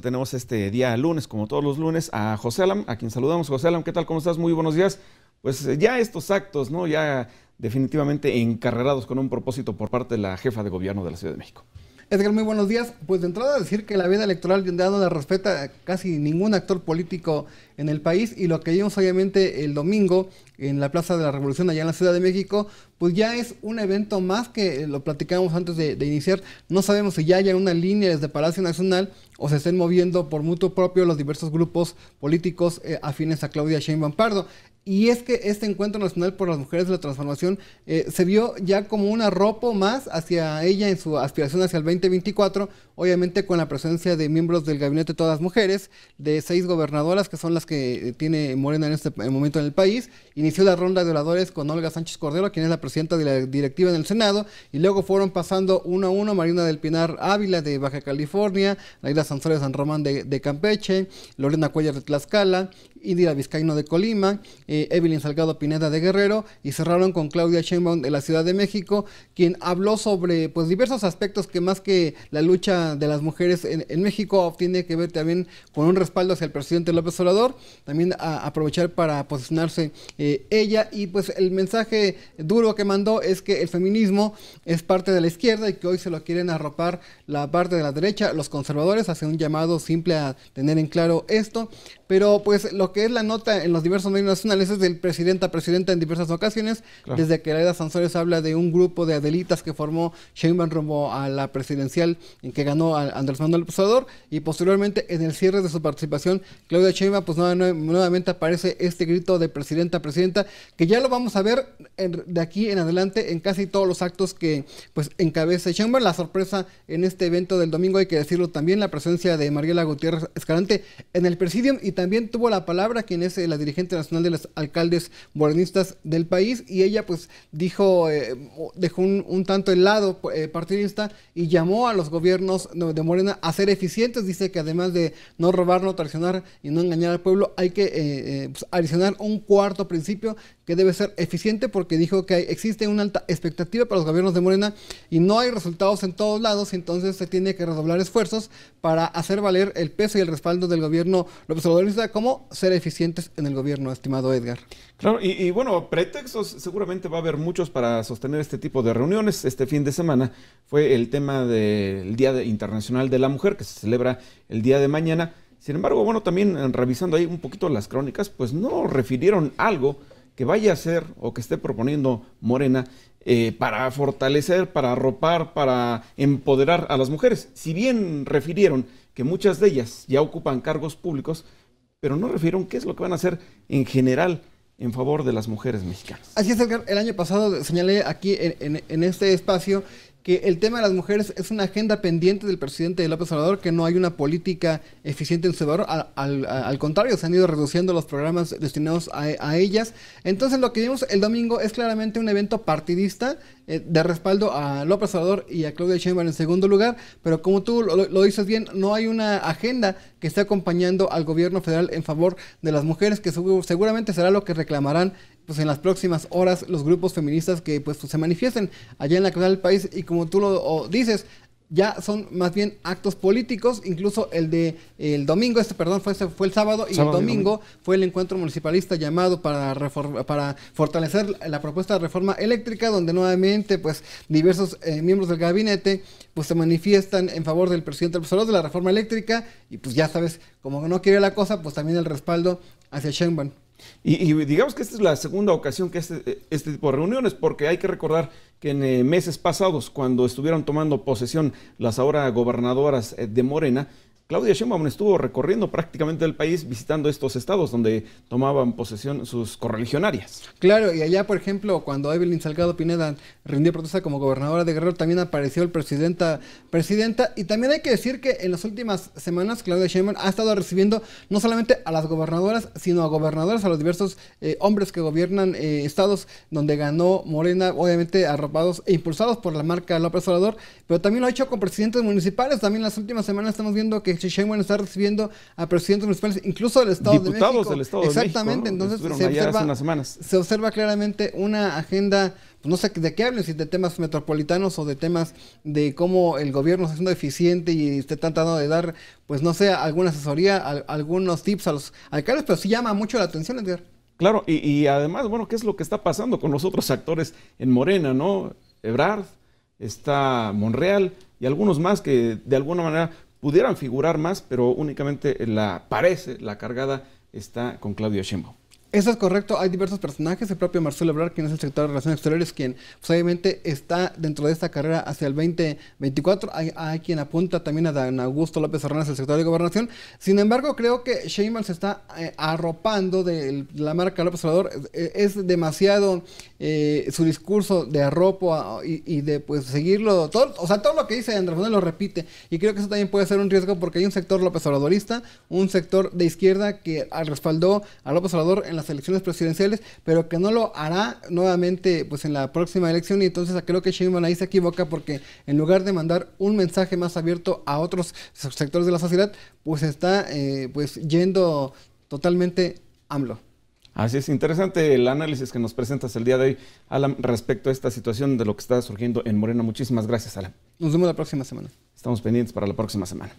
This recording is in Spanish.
tenemos este día lunes, como todos los lunes, a José Alam, a quien saludamos. José Alam, ¿qué tal? ¿Cómo estás? Muy buenos días. Pues eh, ya estos actos, ¿no? Ya definitivamente encarrerados con un propósito por parte de la jefa de gobierno de la Ciudad de México. Edgar, muy buenos días. Pues de entrada decir que la vida electoral ya no la respeta casi ningún actor político en el país y lo que vimos obviamente el domingo en la Plaza de la Revolución allá en la Ciudad de México, pues ya es un evento más que lo platicamos antes de, iniciar. No sabemos si ya hay una línea desde Palacio Nacional o se estén moviendo por mutuo propio los diversos grupos políticos eh, afines a Claudia Sheinbaum Pardo. Y es que este encuentro nacional por las mujeres de la transformación eh, se vio ya como una ropa más hacia ella en su aspiración hacia el 2024, obviamente con la presencia de miembros del gabinete todas mujeres, de seis gobernadoras que son las que eh, tiene Morena en este momento en el país. Inició la ronda de oradores con Olga Sánchez Cordero, quien es la presidenta de la directiva en el Senado, y luego fueron pasando uno a uno Marina del Pinar Ávila de Baja California, Laila Sansores de San Román de, Campeche, Lorena Cuellar de Tlaxcala, Indira Vizcaíno de Colima, eh, Evelyn Salgado Pineda de Guerrero, y cerraron con Claudia Sheinbaum de la Ciudad de México, quien habló sobre pues diversos aspectos que más que la lucha de las mujeres en, México tiene que ver también con un respaldo hacia el presidente López Obrador, también a aprovechar para posicionarse eh, ella y pues el mensaje duro que mandó es que el feminismo es parte de la izquierda y que hoy se lo quieren arropar la parte de la derecha, los conservadores, hacen un llamado simple a tener en claro esto. Pero pues lo que es la nota en los diversos medios nacionales es del presidenta a presidenta en diversas ocasiones, desde que la edad Sansores habla de un grupo de adelitas que formó Sheinbaum rumbo a la presidencial en que ganó a Andrés Manuel Posador y posteriormente en el cierre de su participación Claudia Sheinbaum pues nuevamente aparece este grito de presidenta presidenta que ya lo vamos a ver de aquí en adelante en casi todos los actos que pues encabeza Sheinbaum. La sorpresa en este evento del domingo hay que decirlo también la presencia de Mariela Gutiérrez Escalante en el presidium y también tuvo la palabra, quien es eh, la dirigente nacional de los alcaldes morenistas del país, y ella pues dijo, eh, dejó un, tanto el lado eh, partidista y llamó a los gobiernos de Morena a ser eficientes, dice que además de no robar, no traicionar y no engañar al pueblo, hay que pues, adicionar un cuarto principio que debe ser eficiente porque dijo que existe una alta expectativa para los gobiernos de Morena y no hay resultados en todos lados, y entonces se tiene que redoblar esfuerzos para hacer valer el peso y el respaldo del gobierno López Obrador cómo ser eficientes en el gobierno, estimado Edgar. Claro, y, bueno, pretextos seguramente va a haber muchos para sostener este tipo de reuniones. Este fin de semana fue el tema del Día Internacional de la Mujer, que se celebra el día de mañana. Sin embargo, bueno, también eh, revisando ahí un poquito las crónicas, pues no refirieron algo que vaya a ser o que esté proponiendo Morena eh, para fortalecer, para arropar, para empoderar a las mujeres. Si bien refirieron que muchas de ellas ya ocupan cargos públicos, pero no refirieron qué es lo que van a hacer en general en favor de las mujeres mexicanas. Así es, Edgar. El año pasado señalé aquí en, en este espacio que el tema de las mujeres es una agenda pendiente del presidente López Obrador, que no hay una política eficiente en su valor, al, al, contrario, se han ido reduciendo los programas destinados a, a, ellas. Entonces lo que vimos el domingo es claramente un evento partidista eh, de respaldo a López Obrador y a Claudia Sheinbaum en segundo lugar, pero como tú lo dices bien, no hay una agenda que esté acompañando al gobierno federal en favor de las mujeres, que seguramente será lo que reclamarán pues en las próximas horas los grupos feministas que pues, se manifiesten allá en la capital del país y como tú lo dices, ya son más bien actos políticos, incluso el de el domingo, este perdón, fue, fue el sábado, y el domingo, fue el encuentro municipalista llamado para reforma, para fortalecer la propuesta de reforma eléctrica donde nuevamente pues diversos eh, miembros del gabinete pues se manifiestan en favor del presidente López de la reforma eléctrica y pues ya sabes, como no quiere la cosa, pues también el respaldo hacia Sheinbaum. Y, digamos que esta es la segunda ocasión que este, este tipo de reuniones, porque hay que recordar que en eh, meses pasados, cuando estuvieron tomando posesión las ahora gobernadoras eh, de Morena, Claudia Sheinbaum estuvo recorriendo prácticamente el país visitando estos estados donde tomaban posesión sus correligionarias. Claro, y allá, por ejemplo, cuando Evelyn Salgado Pineda rindió protesta como gobernadora de Guerrero, también apareció el presidenta, presidenta, y también hay que decir que en las últimas semanas Claudia Sheinbaum ha estado recibiendo no solamente a las gobernadoras, sino a gobernadoras, a los diversos eh, hombres que gobiernan eh, estados donde ganó Morena, obviamente arropados e impulsados por la marca López Obrador, pero también lo ha hecho con presidentes municipales, también en las últimas semanas estamos viendo que Sheinbaum está recibiendo a presidentes municipales, incluso del Estado de México. del Estado Exactamente, de México, entonces se observa, unas semanas. se observa claramente una agenda pues, no sé de qué hablen, si de temas metropolitanos o de temas de cómo el gobierno está siendo eficiente y está tratando de dar, pues no sé, alguna asesoría, algunos tips a los alcaldes, pero sí llama mucho la atención, Edgar. Claro, y, y, además, bueno, ¿qué es lo que está pasando con los otros actores en Morena, no? Ebrard, está Monreal y algunos más que de alguna manera pudieran figurar más, pero únicamente la parece, la cargada está con Claudio Sheinbaum. Eso es correcto, hay diversos personajes, el propio Marcelo Ebrard, quien es el secretario de Relaciones Exteriores, quien pues, obviamente está dentro de esta carrera hacia el 2024, hay, hay quien apunta también a Dan Augusto López Hernández, el secretario de Gobernación, sin embargo creo que Sheinbaum se está eh, arropando de la marca López Obrador, es, eh, demasiado eh, su discurso de arropo ah, y, de pues seguirlo, o sea, todo lo que dice Andrés lo repite, y creo que eso también puede ser un riesgo porque hay un sector López Obradorista, un sector de izquierda que respaldó a López Obrador en las elecciones presidenciales, pero que no lo hará nuevamente pues en la próxima elección y entonces creo que Shimon ahí se equivoca porque en lugar de mandar un mensaje más abierto a otros sectores de la sociedad, pues está eh, pues yendo totalmente AMLO. Así es, interesante el análisis que nos presentas el día de hoy, Alan, respecto a esta situación de lo que está surgiendo en Morena. Muchísimas gracias, Alan. Nos vemos la próxima semana. Estamos pendientes para la próxima semana.